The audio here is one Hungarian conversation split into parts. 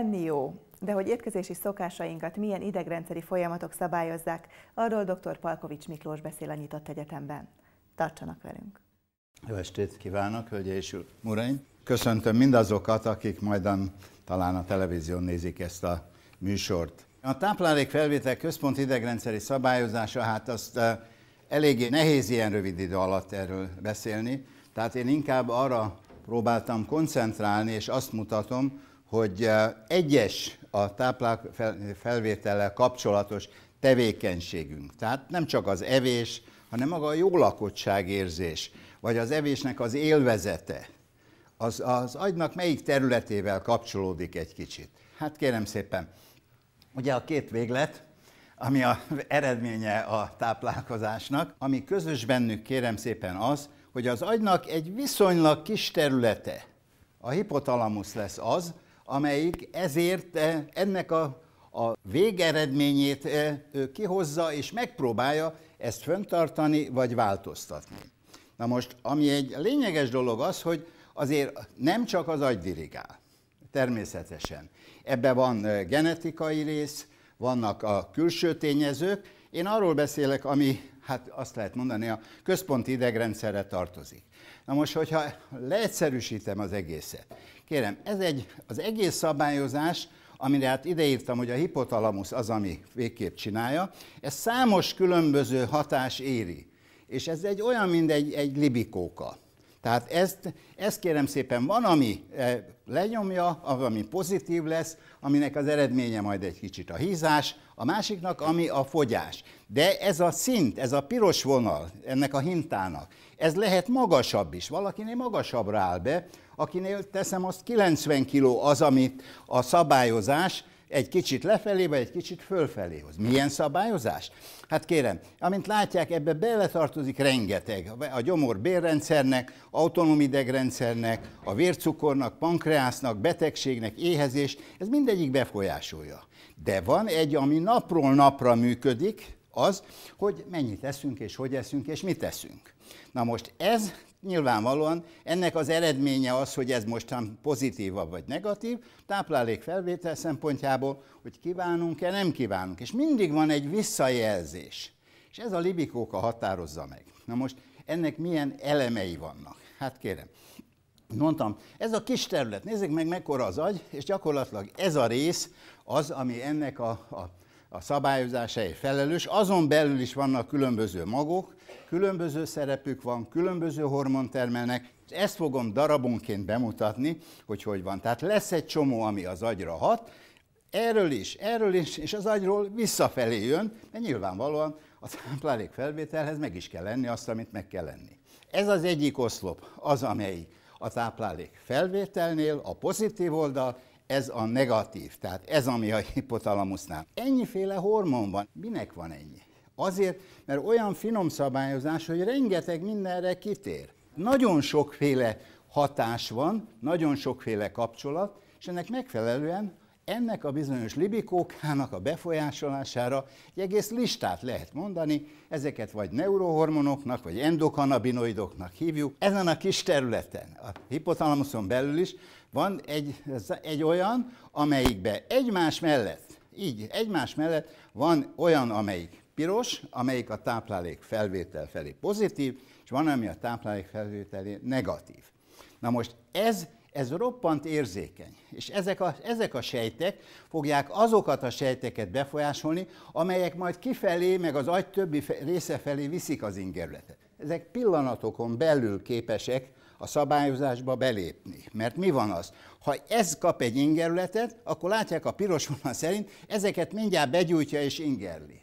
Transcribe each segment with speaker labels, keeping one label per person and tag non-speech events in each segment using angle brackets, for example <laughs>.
Speaker 1: enni jó, de hogy étkezési szokásainkat milyen idegrendszeri folyamatok szabályozzák, arról dr. Palkovics Miklós beszél a Nyitott Egyetemben. Tartsanak velünk! Jó estét kívánok, hölgye és uraim! Köszöntöm mindazokat, akik majdan talán a televízión nézik ezt a műsort. A táplálékfelvétel központ idegrendszeri szabályozása, hát azt eh, eléggé nehéz ilyen rövid idő alatt erről beszélni, tehát én inkább arra próbáltam koncentrálni, és azt mutatom, hogy egyes a táplák felvétellel kapcsolatos tevékenységünk, tehát nem csak az evés, hanem maga a jó érzés, vagy az evésnek az élvezete, az, az agynak melyik területével kapcsolódik egy kicsit? Hát kérem szépen, ugye a két véglet, ami a <laughs> eredménye a táplálkozásnak, ami közös bennük kérem szépen az, hogy az agynak egy viszonylag kis területe, a hipotalamus lesz az, amelyik ezért eh, ennek a, a végeredményét eh, kihozza és megpróbálja ezt föntartani vagy változtatni. Na most, ami egy lényeges dolog az, hogy azért nem csak az agy dirigál, természetesen. Ebben van eh, genetikai rész, vannak a külső tényezők. Én arról beszélek, ami, hát azt lehet mondani, a központi idegrendszerre tartozik. Na most, hogyha leegyszerűsítem az egészet, Kérem, ez egy, az egész szabályozás, amire hát ideírtam, hogy a hipotalamus az, ami végképp csinálja, ez számos különböző hatás éri. És ez egy olyan, mint egy, egy libikóka. Tehát ezt, ezt kérem szépen, van, ami eh, lenyomja, ami pozitív lesz, aminek az eredménye majd egy kicsit a hízás, a másiknak, ami a fogyás. De ez a szint, ez a piros vonal ennek a hintának, ez lehet magasabb is. Valakinél magasabbra áll be, akinél teszem azt 90 kiló az, amit a szabályozás egy kicsit lefelé, vagy egy kicsit fölfelé hoz. Milyen szabályozás? Hát kérem, amint látják, ebbe beletartozik rengeteg. A gyomor bérrendszernek, autonóm idegrendszernek, a vércukornak, pankreásznak, betegségnek, éhezés, ez mindegyik befolyásolja. De van egy, ami napról napra működik, az, hogy mennyit eszünk, és hogy eszünk, és mit eszünk. Na most ez nyilvánvalóan ennek az eredménye az, hogy ez mostan pozitívabb vagy negatív, táplálék felvétel szempontjából, hogy kívánunk-e, nem kívánunk. És mindig van egy visszajelzés. És ez a libikóka határozza meg. Na most ennek milyen elemei vannak? Hát kérem, Mondtam, ez a kis terület, nézzék meg mekkora az agy, és gyakorlatilag ez a rész az, ami ennek a, a, a szabályozásáért felelős. Azon belül is vannak különböző magok, különböző szerepük van, különböző hormon termelnek. Ezt fogom darabonként bemutatni, hogy hogy van. Tehát lesz egy csomó, ami az agyra hat, erről is, erről is, és az agyról visszafelé jön, mert nyilvánvalóan a táplálék felvételhez meg is kell lenni azt, amit meg kell lenni. Ez az egyik oszlop, az, amelyik a táplálék felvételnél, a pozitív oldal, ez a negatív, tehát ez, ami a hipotalamusnál. Ennyiféle hormon van. Minek van ennyi? Azért, mert olyan finom szabályozás, hogy rengeteg mindenre kitér. Nagyon sokféle hatás van, nagyon sokféle kapcsolat, és ennek megfelelően ennek a bizonyos libikókának a befolyásolására egy egész listát lehet mondani, ezeket vagy neurohormonoknak, vagy endokannabinoidoknak hívjuk. Ezen a kis területen, a hipotalamuson belül is van egy, egy olyan, amelyikbe egymás mellett, így egymás mellett van olyan, amelyik piros, amelyik a táplálék felvétel felé pozitív, és van, ami a táplálék felvételé negatív. Na most ez ez roppant érzékeny, és ezek a, ezek a sejtek fogják azokat a sejteket befolyásolni, amelyek majd kifelé, meg az agy többi része felé viszik az ingerületet. Ezek pillanatokon belül képesek a szabályozásba belépni. Mert mi van az? Ha ez kap egy ingerületet, akkor látják a piros vonal szerint, ezeket mindjárt begyújtja és ingerli.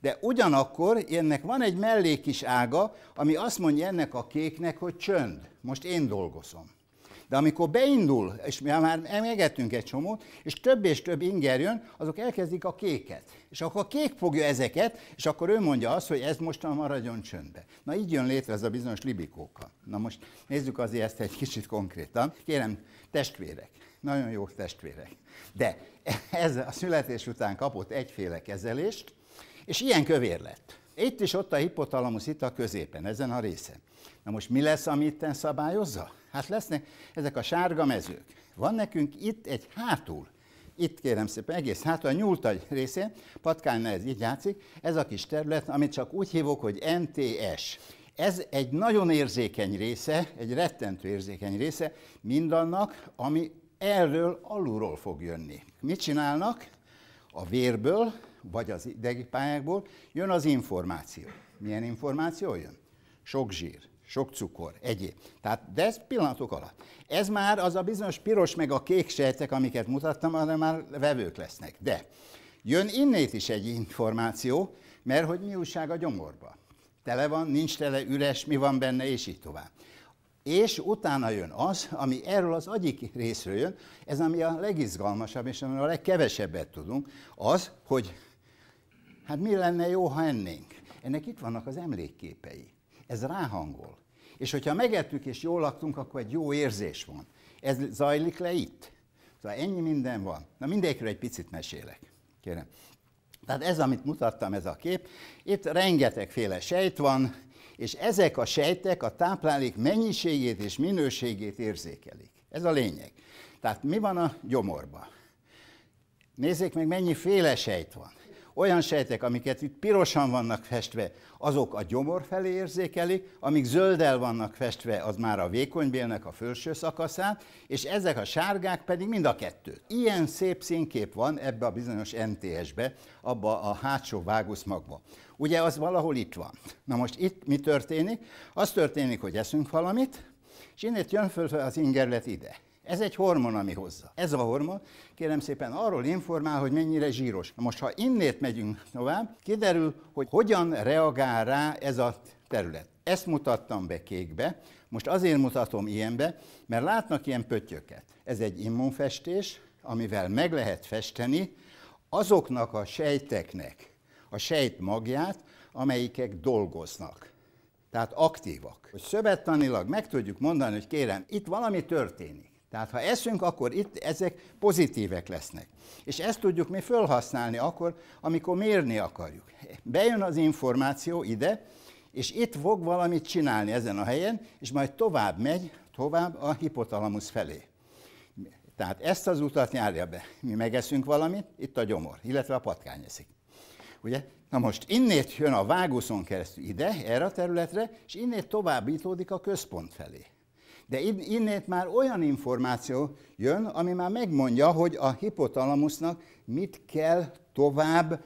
Speaker 1: De ugyanakkor ennek van egy mellék is ága, ami azt mondja ennek a kéknek, hogy csönd, most én dolgozom. De amikor beindul, és mi már megettünk egy csomót, és több és több inger jön, azok elkezdik a kéket. És akkor a kék fogja ezeket, és akkor ő mondja azt, hogy ez mostan maradjon csöndbe. Na így jön létre ez a bizonyos libikóka. Na most nézzük azért ezt egy kicsit konkrétan. Kérem, testvérek, nagyon jó testvérek. De <laughs> ez a születés után kapott egyféle kezelést, és ilyen kövér lett. Itt is ott a hipotalamus, itt a középen, ezen a részen. Na most mi lesz, ami itten szabályozza? Hát lesznek ezek a sárga mezők. Van nekünk itt egy hátul, itt kérem szépen, egész hátul a nyúltagy részén, patkánynál ez így játszik, ez a kis terület, amit csak úgy hívok, hogy NTS. Ez egy nagyon érzékeny része, egy rettentő érzékeny része mindannak, ami erről alulról fog jönni. Mit csinálnak? A vérből, vagy az idegi pályákból, jön az információ. Milyen információ jön? Sok zsír, sok cukor, egyéb. Tehát, de ez pillanatok alatt. Ez már az a bizonyos piros meg a kék sejtek, amiket mutattam, arra már vevők lesznek. De jön innét is egy információ, mert hogy mi újság a gyomorba. Tele van, nincs tele, üres, mi van benne, és így tovább. És utána jön az, ami erről az agyi részről jön, ez ami a legizgalmasabb, és amiről a legkevesebbet tudunk, az, hogy Hát mi lenne jó, ha ennénk? Ennek itt vannak az emlékképei. Ez ráhangol. És hogyha megettük és jól laktunk, akkor egy jó érzés van. Ez zajlik le itt. Szóval ennyi minden van. Na mindegyikről egy picit mesélek. Kérem. Tehát ez, amit mutattam, ez a kép. Itt rengetegféle sejt van, és ezek a sejtek a táplálék mennyiségét és minőségét érzékelik. Ez a lényeg. Tehát mi van a gyomorban? Nézzék meg, mennyi féle sejt van. Olyan sejtek, amiket itt pirosan vannak festve, azok a gyomor felé érzékelik, amik zöldel vannak festve, az már a vékonybélnek a felső szakaszát, és ezek a sárgák pedig mind a kettőt. Ilyen szép színkép van ebbe a bizonyos MTS-be, abba a hátsó vágusmagba. Ugye az valahol itt van. Na most itt mi történik? Az történik, hogy eszünk valamit, és innét jön föl az ingerlet ide. Ez egy hormon, ami hozza. Ez a hormon, kérem szépen, arról informál, hogy mennyire zsíros. Most, ha innét megyünk tovább, kiderül, hogy hogyan reagál rá ez a terület. Ezt mutattam be kékbe, most azért mutatom ilyenbe, mert látnak ilyen pöttyöket. Ez egy immunfestés, amivel meg lehet festeni azoknak a sejteknek a sejt magját, amelyikek dolgoznak. Tehát aktívak. Hogy szövettanilag meg tudjuk mondani, hogy kérem, itt valami történik. Tehát ha eszünk, akkor itt ezek pozitívek lesznek. És ezt tudjuk mi felhasználni akkor, amikor mérni akarjuk. Bejön az információ ide, és itt fog valamit csinálni ezen a helyen, és majd tovább megy, tovább a hipotalamusz felé. Tehát ezt az utat járja be. Mi megeszünk valamit, itt a gyomor, illetve a patkány eszik. Ugye? Na most innét jön a vágószon keresztül ide, erre a területre, és innét továbbítódik a központ felé. De innét már olyan információ jön, ami már megmondja, hogy a hipotalamusnak mit kell tovább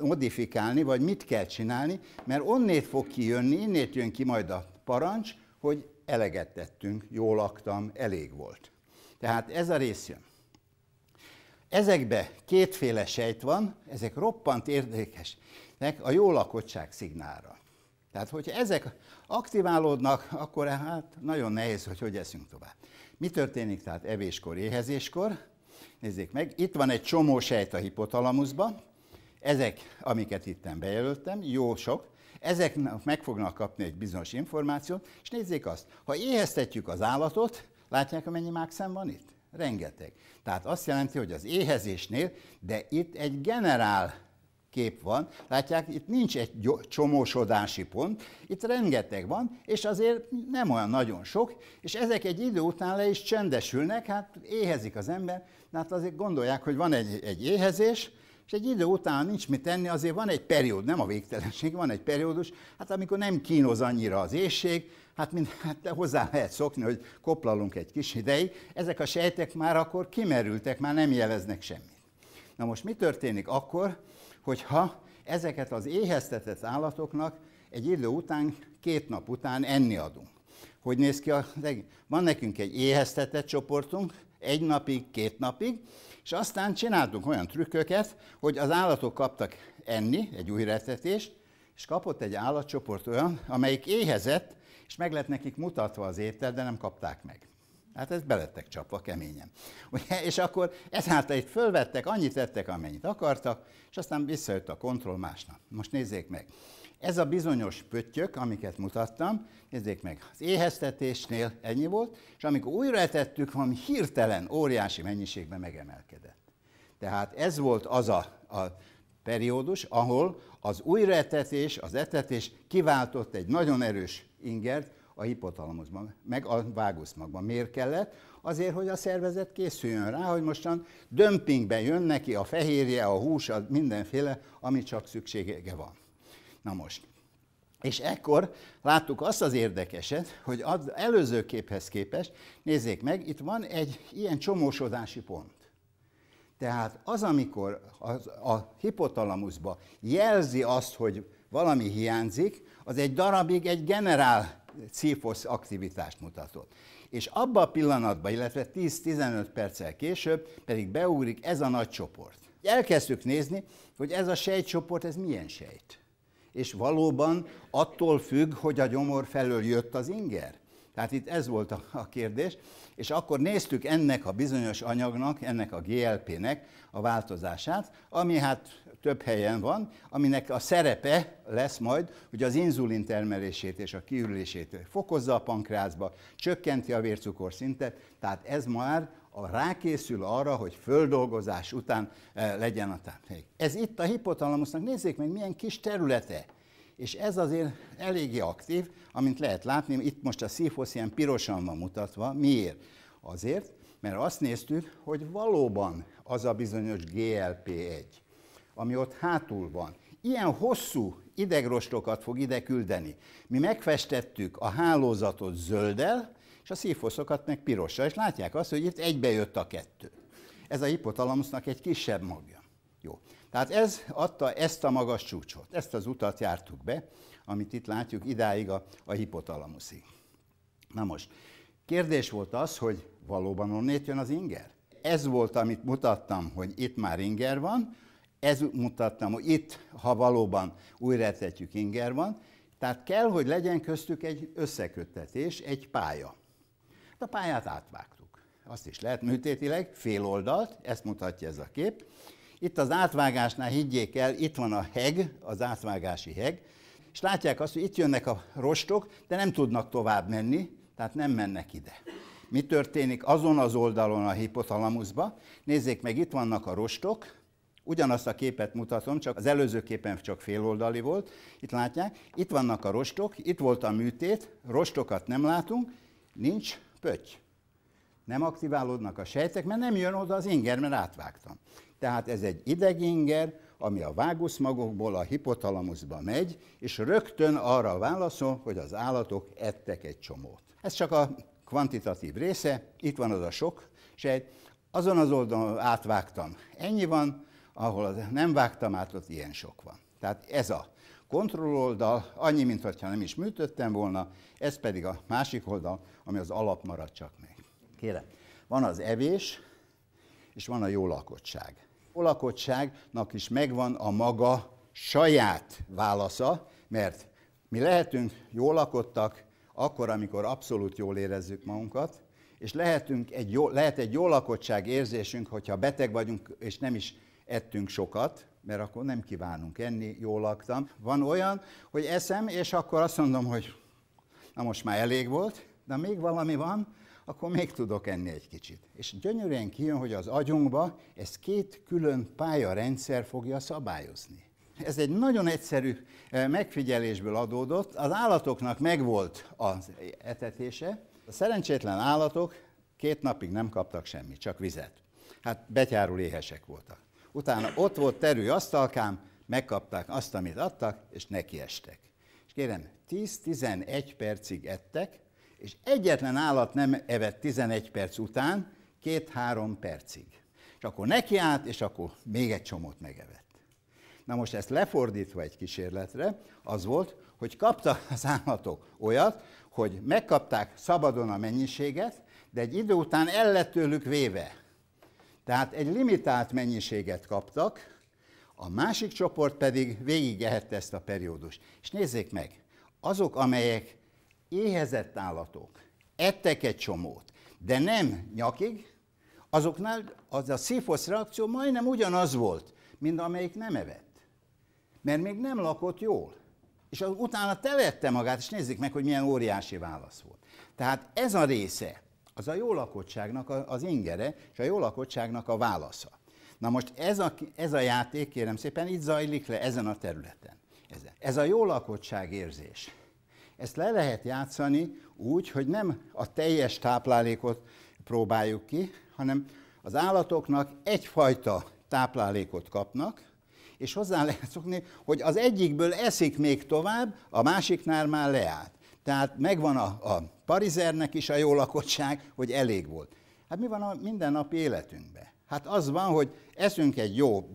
Speaker 1: modifikálni, vagy mit kell csinálni, mert onnét fog kijönni, innét jön ki majd a parancs, hogy eleget tettünk, jól laktam, elég volt. Tehát ez a rész jön. Ezekbe kétféle sejt van, ezek roppant érdekesnek a jó lakottság szignálra. Tehát, hogyha ezek aktiválódnak, akkor hát nagyon nehéz, hogy hogy eszünk tovább. Mi történik tehát evéskor, éhezéskor? Nézzék meg, itt van egy csomó sejt a hipotalamuszba, ezek, amiket itten bejelöltem, jó sok, ezek meg fognak kapni egy bizonyos információt, és nézzék azt, ha éheztetjük az állatot, látják, amennyi mákszem van itt? Rengeteg. Tehát azt jelenti, hogy az éhezésnél, de itt egy generál kép van. Látják, itt nincs egy csomósodási pont, itt rengeteg van, és azért nem olyan nagyon sok, és ezek egy idő után le is csendesülnek, hát éhezik az ember, hát azért gondolják, hogy van egy, egy éhezés, és egy idő után nincs mit tenni, azért van egy periód, nem a végtelenség, van egy periódus, hát amikor nem kínoz annyira az éjség, hát, mind, hát hozzá lehet szokni, hogy koplalunk egy kis ideig, ezek a sejtek már akkor kimerültek, már nem jeleznek semmit. Na most mi történik akkor, hogyha ezeket az éheztetett állatoknak egy idő után, két nap után enni adunk. Hogy néz ki a Van nekünk egy éheztetett csoportunk, egy napig, két napig, és aztán csináltunk olyan trükköket, hogy az állatok kaptak enni, egy újraetetést, és kapott egy állatcsoport olyan, amelyik éhezett, és meg lett nekik mutatva az étel, de nem kapták meg. Hát ez belettek csapva keményen. Ugye, és akkor ezáltal itt fölvettek, annyit tettek, amennyit akartak, és aztán visszajött a kontroll másnap. Most nézzék meg. Ez a bizonyos pöttyök, amiket mutattam, nézzék meg, az éheztetésnél ennyi volt, és amikor újra etettük, valami hirtelen, óriási mennyiségben megemelkedett. Tehát ez volt az a, a periódus, ahol az újraetetés, az etetés kiváltott egy nagyon erős ingert, a hipotalamusban, meg a váguszmagban. Miért kellett? Azért, hogy a szervezet készüljön rá, hogy mostan dömpingben jön neki a fehérje, a hús, a mindenféle, ami csak szüksége van. Na most, és ekkor láttuk azt az érdekeset, hogy az előző képhez képest, nézzék meg, itt van egy ilyen csomósodási pont. Tehát az, amikor az, a hipotalamuszba jelzi azt, hogy valami hiányzik, az egy darabig egy generál CIFOS aktivitást mutatott. És abban a pillanatban, illetve 10-15 perccel később pedig beugrik ez a nagy csoport. Elkezdtük nézni, hogy ez a sejtcsoport, ez milyen sejt. És valóban attól függ, hogy a gyomor felől jött az inger. Tehát itt ez volt a kérdés. És akkor néztük ennek a bizonyos anyagnak, ennek a GLP-nek a változását, ami hát több helyen van, aminek a szerepe lesz majd, hogy az inzulin termelését és a kiürülését fokozza a pankrázba, csökkenti a vércukorszintet, tehát ez már a rákészül arra, hogy földolgozás után eh, legyen a táplálék. Ez itt a hipotalamusnak, nézzék meg, milyen kis területe és ez azért eléggé aktív, amint lehet látni, itt most a szívhoz ilyen pirosan van mutatva. Miért? Azért, mert azt néztük, hogy valóban az a bizonyos GLP-1, ami ott hátul van, ilyen hosszú idegrostokat fog ide küldeni. Mi megfestettük a hálózatot zölddel, és a szívfoszokat meg pirossal, és látják azt, hogy itt egybejött a kettő. Ez a hipotalamusnak egy kisebb magja. Jó. Tehát ez adta ezt a magas csúcsot. Ezt az utat jártuk be, amit itt látjuk idáig a, a hipotalamuszig. Na most, kérdés volt az, hogy valóban onnét jön az inger? Ez volt, amit mutattam, hogy itt már inger van, ez mutattam, hogy itt, ha valóban újra tetjük inger van, tehát kell, hogy legyen köztük egy összeköttetés, egy pálya. Hát a pályát átvágtuk. Azt is lehet műtétileg, fél oldalt, ezt mutatja ez a kép, itt az átvágásnál higgyék el, itt van a heg, az átvágási heg, és látják azt, hogy itt jönnek a rostok, de nem tudnak tovább menni, tehát nem mennek ide. Mi történik azon az oldalon a hipotalamuszba? Nézzék meg, itt vannak a rostok, ugyanazt a képet mutatom, csak az előző képen csak féloldali volt, itt látják, itt vannak a rostok, itt volt a műtét, rostokat nem látunk, nincs pötty. Nem aktiválódnak a sejtek, mert nem jön oda az inger, mert átvágtam. Tehát ez egy ideginger, ami a vágusmagokból a hipotalamuszba megy, és rögtön arra válaszol, hogy az állatok ettek egy csomót. Ez csak a kvantitatív része, itt van az a sok sejt, azon az oldalon átvágtam, ennyi van, ahol nem vágtam át, ott ilyen sok van. Tehát ez a kontroll oldal, annyi, mintha nem is műtöttem volna, ez pedig a másik oldal, ami az alap marad csak meg. Kérem, van az evés, és van a jó lakottság lakottságnak is megvan a maga saját válasza, mert mi lehetünk jól lakottak akkor, amikor abszolút jól érezzük magunkat, és lehetünk egy jó, lehet egy jó lakottság érzésünk, hogyha beteg vagyunk, és nem is ettünk sokat, mert akkor nem kívánunk enni, jól laktam. Van olyan, hogy eszem, és akkor azt mondom, hogy na most már elég volt, de még valami van, akkor még tudok enni egy kicsit. És gyönyörűen kijön, hogy az agyunkba ez két külön pályarendszer fogja szabályozni. Ez egy nagyon egyszerű eh, megfigyelésből adódott. Az állatoknak megvolt az etetése. A szerencsétlen állatok két napig nem kaptak semmit, csak vizet. Hát betyárul éhesek voltak. Utána ott volt terű asztalkám, megkapták azt, amit adtak, és nekiestek. És kérem, 10-11 percig ettek, és egyetlen állat nem evett 11 perc után, két-három percig. És akkor nekiállt, és akkor még egy csomót megevett. Na most ezt lefordítva egy kísérletre, az volt, hogy kapta az állatok olyat, hogy megkapták szabadon a mennyiséget, de egy idő után el lett tőlük véve. Tehát egy limitált mennyiséget kaptak, a másik csoport pedig végigehette ezt a periódust. És nézzék meg, azok, amelyek éhezett állatok ettek egy csomót, de nem nyakig, azoknál az a szifosz reakció majdnem ugyanaz volt, mint amelyik nem evett. Mert még nem lakott jól. És az utána telette magát, és nézzük meg, hogy milyen óriási válasz volt. Tehát ez a része, az a jó lakottságnak az ingere, és a jó lakottságnak a válasza. Na most ez a, ez a játék, kérem szépen, itt zajlik le ezen a területen. Ez a jó lakottság érzés ezt le lehet játszani úgy, hogy nem a teljes táplálékot próbáljuk ki, hanem az állatoknak egyfajta táplálékot kapnak, és hozzá lehet szokni, hogy az egyikből eszik még tovább, a másiknál már leállt. Tehát megvan a, a parizernek is a jó lakottság, hogy elég volt. Hát mi van a mindennapi életünkben? Hát az van, hogy eszünk egy jó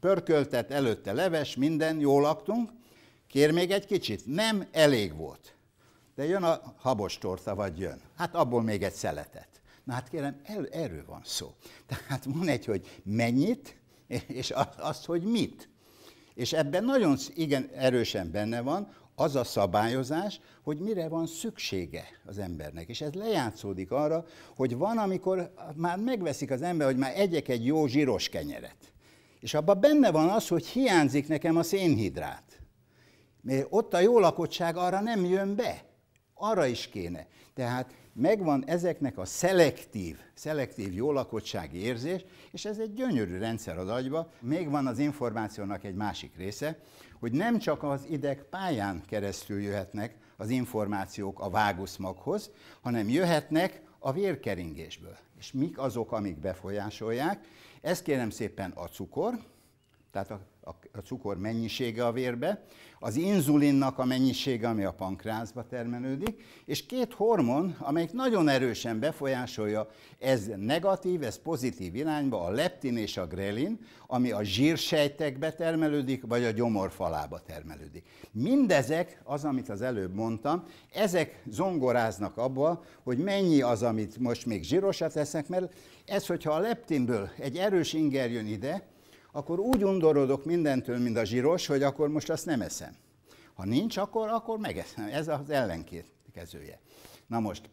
Speaker 1: pörköltet, előtte leves, minden, jól laktunk, Kér még egy kicsit? Nem elég volt. De jön a habos torta, vagy jön. Hát abból még egy szeletet. Na hát kérem, el, erről van szó. Tehát van egy, hogy mennyit, és azt, hogy mit. És ebben nagyon igen erősen benne van az a szabályozás, hogy mire van szüksége az embernek. És ez lejátszódik arra, hogy van, amikor már megveszik az ember, hogy már egyek egy jó zsíros kenyeret. És abban benne van az, hogy hiányzik nekem a szénhidrát. Mert ott a jó lakottság arra nem jön be. Arra is kéne. Tehát megvan ezeknek a szelektív, szelektív lakottsági érzés, és ez egy gyönyörű rendszer az agyba. Még van az információnak egy másik része, hogy nem csak az ideg pályán keresztül jöhetnek az információk a vágusmaghoz, hanem jöhetnek a vérkeringésből. És mik azok, amik befolyásolják? Ez kérem szépen a cukor, tehát a, a, a cukor mennyisége a vérbe, az inzulinnak a mennyisége, ami a pankrázba termelődik, és két hormon, amelyik nagyon erősen befolyásolja, ez negatív, ez pozitív irányba, a leptin és a grelin, ami a zsírsejtekbe termelődik, vagy a gyomorfalába termelődik. Mindezek, az, amit az előbb mondtam, ezek zongoráznak abba, hogy mennyi az, amit most még zsírosat eszek, mert ez, hogyha a leptinből egy erős inger jön ide, akkor úgy undorodok mindentől, mint a zsíros, hogy akkor most azt nem eszem. Ha nincs, akkor, akkor megeszem. Ez az ellenkezője. Na most,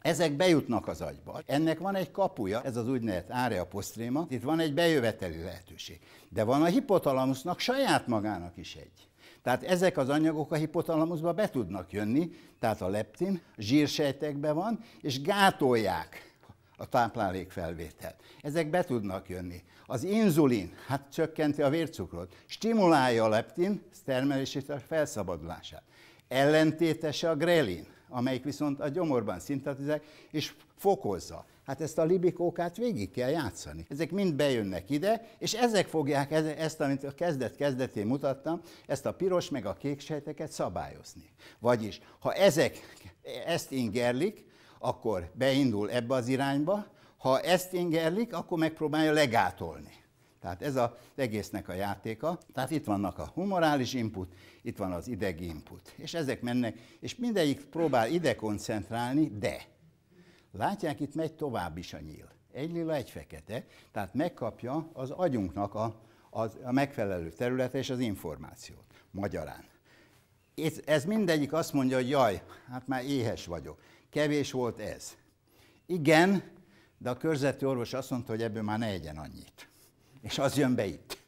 Speaker 1: ezek bejutnak az agyba. Ennek van egy kapuja, ez az úgynevezett área posztréma, itt van egy bejöveteli lehetőség. De van a hipotalamusnak saját magának is egy. Tehát ezek az anyagok a hipotalamusba be tudnak jönni, tehát a leptin zsírsejtekben van, és gátolják a táplálékfelvételt. Ezek be tudnak jönni. Az inzulin, hát csökkenti a vércukrot, stimulálja a leptin termelését a felszabadulását. Ellentétese a grelin, amelyik viszont a gyomorban szintetizál, és fokozza. Hát ezt a libikókát végig kell játszani. Ezek mind bejönnek ide, és ezek fogják ezt, amit a kezdet-kezdetén mutattam, ezt a piros meg a kék sejteket szabályozni. Vagyis, ha ezek ezt ingerlik, akkor beindul ebbe az irányba, ha ezt ingerlik, akkor megpróbálja legátolni. Tehát ez az egésznek a játéka. Tehát itt vannak a humorális input, itt van az idegi input. És ezek mennek, és mindegyik próbál ide koncentrálni, de látják, itt megy tovább is a nyíl. Egy lila, egy fekete, tehát megkapja az agyunknak a, az, a megfelelő területe és az információt. Magyarán. Ez, ez mindegyik azt mondja, hogy jaj, hát már éhes vagyok. Kevés volt ez. Igen, de a körzeti orvos azt mondta, hogy ebből már ne egyen annyit. És az jön be itt.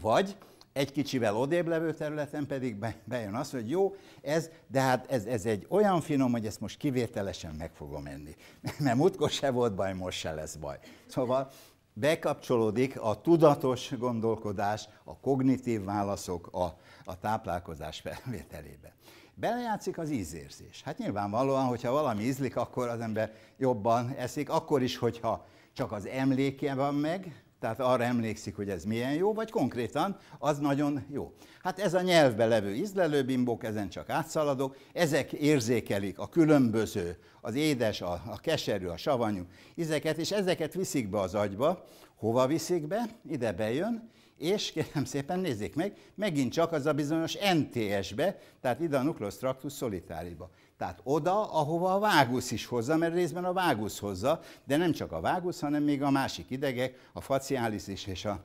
Speaker 1: Vagy egy kicsivel odébb levő területen pedig bejön az, hogy jó, ez, de hát ez, ez egy olyan finom, hogy ezt most kivételesen meg fogom enni. <laughs> Mert múltkor se volt baj, most se lesz baj. Szóval bekapcsolódik a tudatos gondolkodás, a kognitív válaszok a, a táplálkozás felvételébe. Belejátszik az ízérzés. Hát nyilvánvalóan, hogyha valami ízlik, akkor az ember jobban eszik, akkor is, hogyha csak az emléke van meg, tehát arra emlékszik, hogy ez milyen jó, vagy konkrétan az nagyon jó. Hát ez a nyelvbe levő ízlelőbimbok, ezen csak átszaladok, ezek érzékelik a különböző, az édes, a, a keserű, a savanyú ízeket, és ezeket viszik be az agyba. Hova viszik be? Ide bejön, és kérem szépen nézzék meg, megint csak az a bizonyos NTS-be, tehát ide a nucleus tractus solitáriba. Tehát oda, ahova a vágusz is hozza, mert részben a vágusz hozza, de nem csak a vágusz, hanem még a másik idegek, a facialis is és a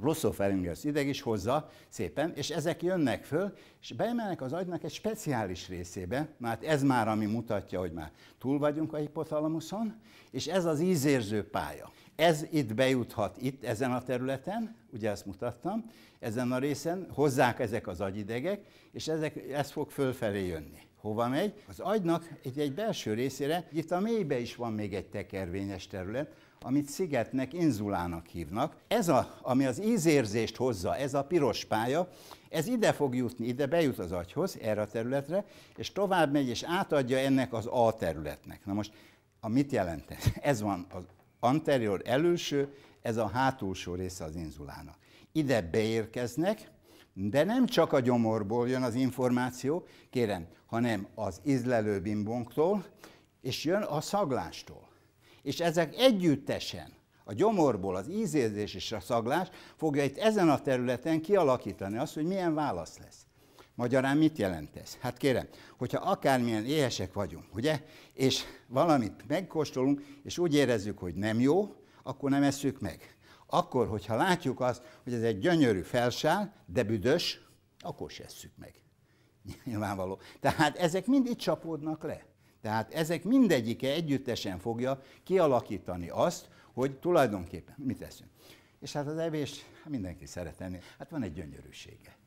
Speaker 1: glossopharyngeus ideg is hozza szépen, és ezek jönnek föl, és beemelnek az agynak egy speciális részébe, mert ez már ami mutatja, hogy már túl vagyunk a hipotalamuson, és ez az ízérző pálya ez itt bejuthat itt, ezen a területen, ugye ezt mutattam, ezen a részen hozzák ezek az agyidegek, és ezek, ez fog fölfelé jönni. Hova megy? Az agynak egy, egy belső részére, itt a mélybe is van még egy tekervényes terület, amit szigetnek, inzulának hívnak. Ez, a, ami az ízérzést hozza, ez a piros pálya, ez ide fog jutni, ide bejut az agyhoz, erre a területre, és tovább megy, és átadja ennek az A területnek. Na most, a mit jelent ez? Ez van az anterior előső, ez a hátulsó része az inzulának. Ide beérkeznek, de nem csak a gyomorból jön az információ, kérem, hanem az bimbonktól, és jön a szaglástól. És ezek együttesen a gyomorból az ízérzés és a szaglás fogja itt ezen a területen kialakítani azt, hogy milyen válasz lesz. Magyarán mit jelent ez? Hát kérem, hogyha akármilyen éhesek vagyunk, ugye, és valamit megkóstolunk, és úgy érezzük, hogy nem jó, akkor nem eszük meg. Akkor, hogyha látjuk azt, hogy ez egy gyönyörű felsál, de büdös, akkor se eszük meg. <laughs> Nyilvánvaló. Tehát ezek mind itt csapódnak le. Tehát ezek mindegyike együttesen fogja kialakítani azt, hogy tulajdonképpen mit eszünk. És hát az evés, mindenki szeretenni, hát van egy gyönyörűsége.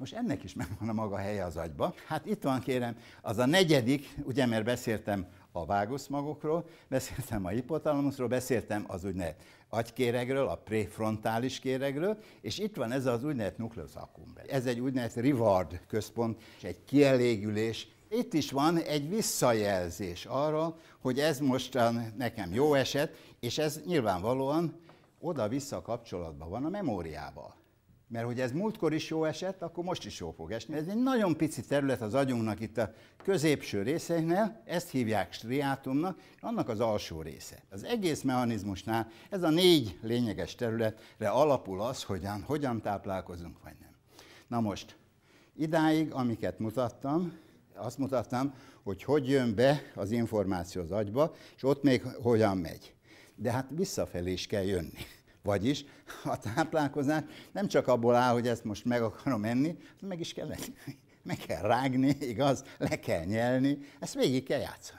Speaker 1: Most ennek is megvan a maga helye az agyba. Hát itt van kérem, az a negyedik, ugye mert beszéltem a váguszmagokról, beszéltem a hipotalamusról, beszéltem az úgynevezett agykéregről, a prefrontális kéregről, és itt van ez az úgynevezett nucleus accumbens. Ez egy úgynevezett reward központ, és egy kielégülés. Itt is van egy visszajelzés arra, hogy ez mostan nekem jó eset, és ez nyilvánvalóan oda-vissza kapcsolatban van a memóriával. Mert hogy ez múltkor is jó esett, akkor most is jó fog esni. Ez egy nagyon pici terület az agyunknak itt a középső részeinél, ezt hívják striátumnak, annak az alsó része. Az egész mechanizmusnál ez a négy lényeges területre alapul az, hogyan, hogyan táplálkozunk, vagy nem. Na most, idáig, amiket mutattam, azt mutattam, hogy hogy jön be az információ az agyba, és ott még hogyan megy. De hát visszafelé is kell jönni. Vagyis a táplálkozás nem csak abból áll, hogy ezt most meg akarom enni, meg is kell enni. Meg kell rágni, igaz? Le kell nyelni, ezt végig kell játszani.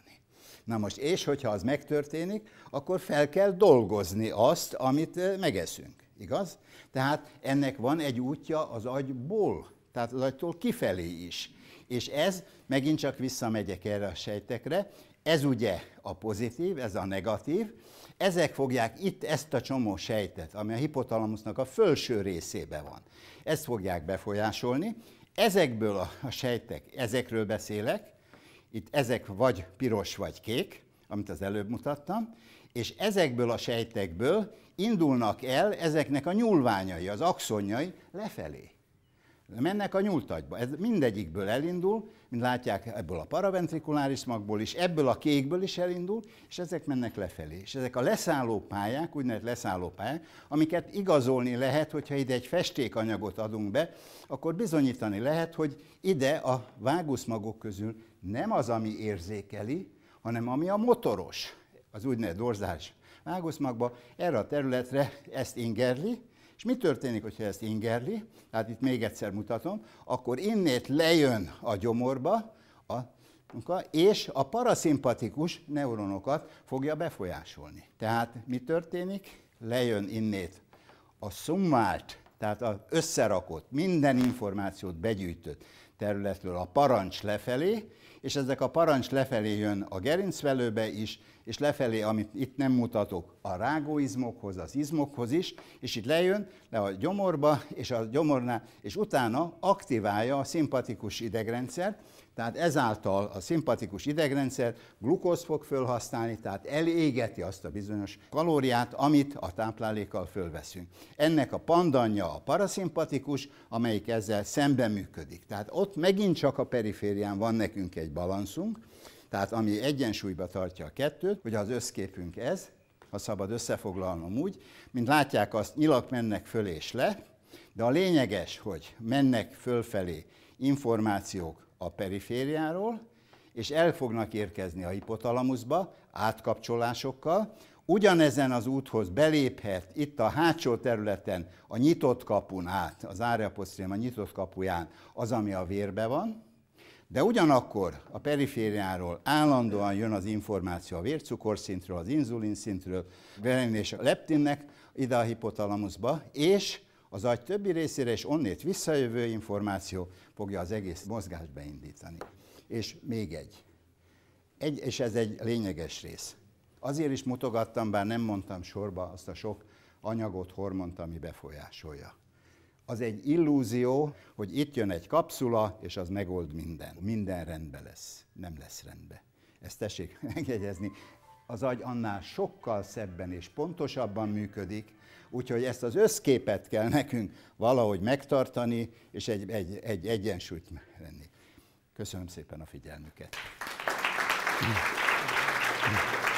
Speaker 1: Na most, és hogyha az megtörténik, akkor fel kell dolgozni azt, amit megeszünk, igaz? Tehát ennek van egy útja az agyból, tehát az agytól kifelé is. És ez, megint csak visszamegyek erre a sejtekre, ez ugye a pozitív, ez a negatív, ezek fogják itt ezt a csomó sejtet, ami a hipotalamusnak a felső részébe van, ezt fogják befolyásolni. Ezekből a, a sejtek, ezekről beszélek, itt ezek vagy piros, vagy kék, amit az előbb mutattam, és ezekből a sejtekből indulnak el ezeknek a nyúlványai, az axonjai lefelé mennek a agyba. Ez mindegyikből elindul, mint látják ebből a paraventrikuláris magból is, ebből a kékből is elindul, és ezek mennek lefelé. És ezek a leszálló pályák, úgynevezett leszálló pályák, amiket igazolni lehet, hogyha ide egy festékanyagot adunk be, akkor bizonyítani lehet, hogy ide a vágusmagok közül nem az, ami érzékeli, hanem ami a motoros, az úgynevezett dorzás vágusmagba, erre a területre ezt ingerli, és mi történik, hogyha ezt ingerli, tehát itt még egyszer mutatom, akkor innét lejön a gyomorba, a, és a paraszimpatikus neuronokat fogja befolyásolni. Tehát mi történik? Lejön innét a szummált tehát az összerakott, minden információt begyűjtött területről a parancs lefelé, és ezek a parancs lefelé jön a gerincvelőbe is, és lefelé, amit itt nem mutatok, a rágóizmokhoz, az izmokhoz is, és itt lejön le a gyomorba, és a gyomornál, és utána aktiválja a szimpatikus idegrendszert, tehát ezáltal a szimpatikus idegrendszer glukóz fog felhasználni, tehát elégeti azt a bizonyos kalóriát, amit a táplálékkal fölveszünk. Ennek a pandanya a paraszimpatikus, amelyik ezzel szemben működik. Tehát ott megint csak a periférián van nekünk egy balanszunk, tehát ami egyensúlyba tartja a kettőt, hogy az összképünk ez, ha szabad összefoglalnom úgy, mint látják azt, nyilak mennek föl és le, de a lényeges, hogy mennek fölfelé információk a perifériáról, és el fognak érkezni a hipotalamuszba átkapcsolásokkal. Ugyanezen az úthoz beléphet itt a hátsó területen, a nyitott kapun át, az áreaposztrium a nyitott kapuján az, ami a vérbe van, de ugyanakkor a perifériáról állandóan jön az információ a vércukorszintről, az inzulinszintről, és a leptinnek ide a hipotalamuszba, és az agy többi részére és onnét visszajövő információ fogja az egész mozgást beindítani. És még egy. egy és ez egy lényeges rész. Azért is mutogattam, bár nem mondtam sorba azt a sok anyagot, hormont, ami befolyásolja. Az egy illúzió, hogy itt jön egy kapszula, és az megold minden. Minden rendben lesz. Nem lesz rendben. Ezt tessék <laughs> megjegyezni, az agy annál sokkal szebben és pontosabban működik, úgyhogy ezt az összképet kell nekünk valahogy megtartani, és egy, egy, egy egyensúlyt lenni. Köszönöm szépen a figyelmüket. Thank mm. you. Mm.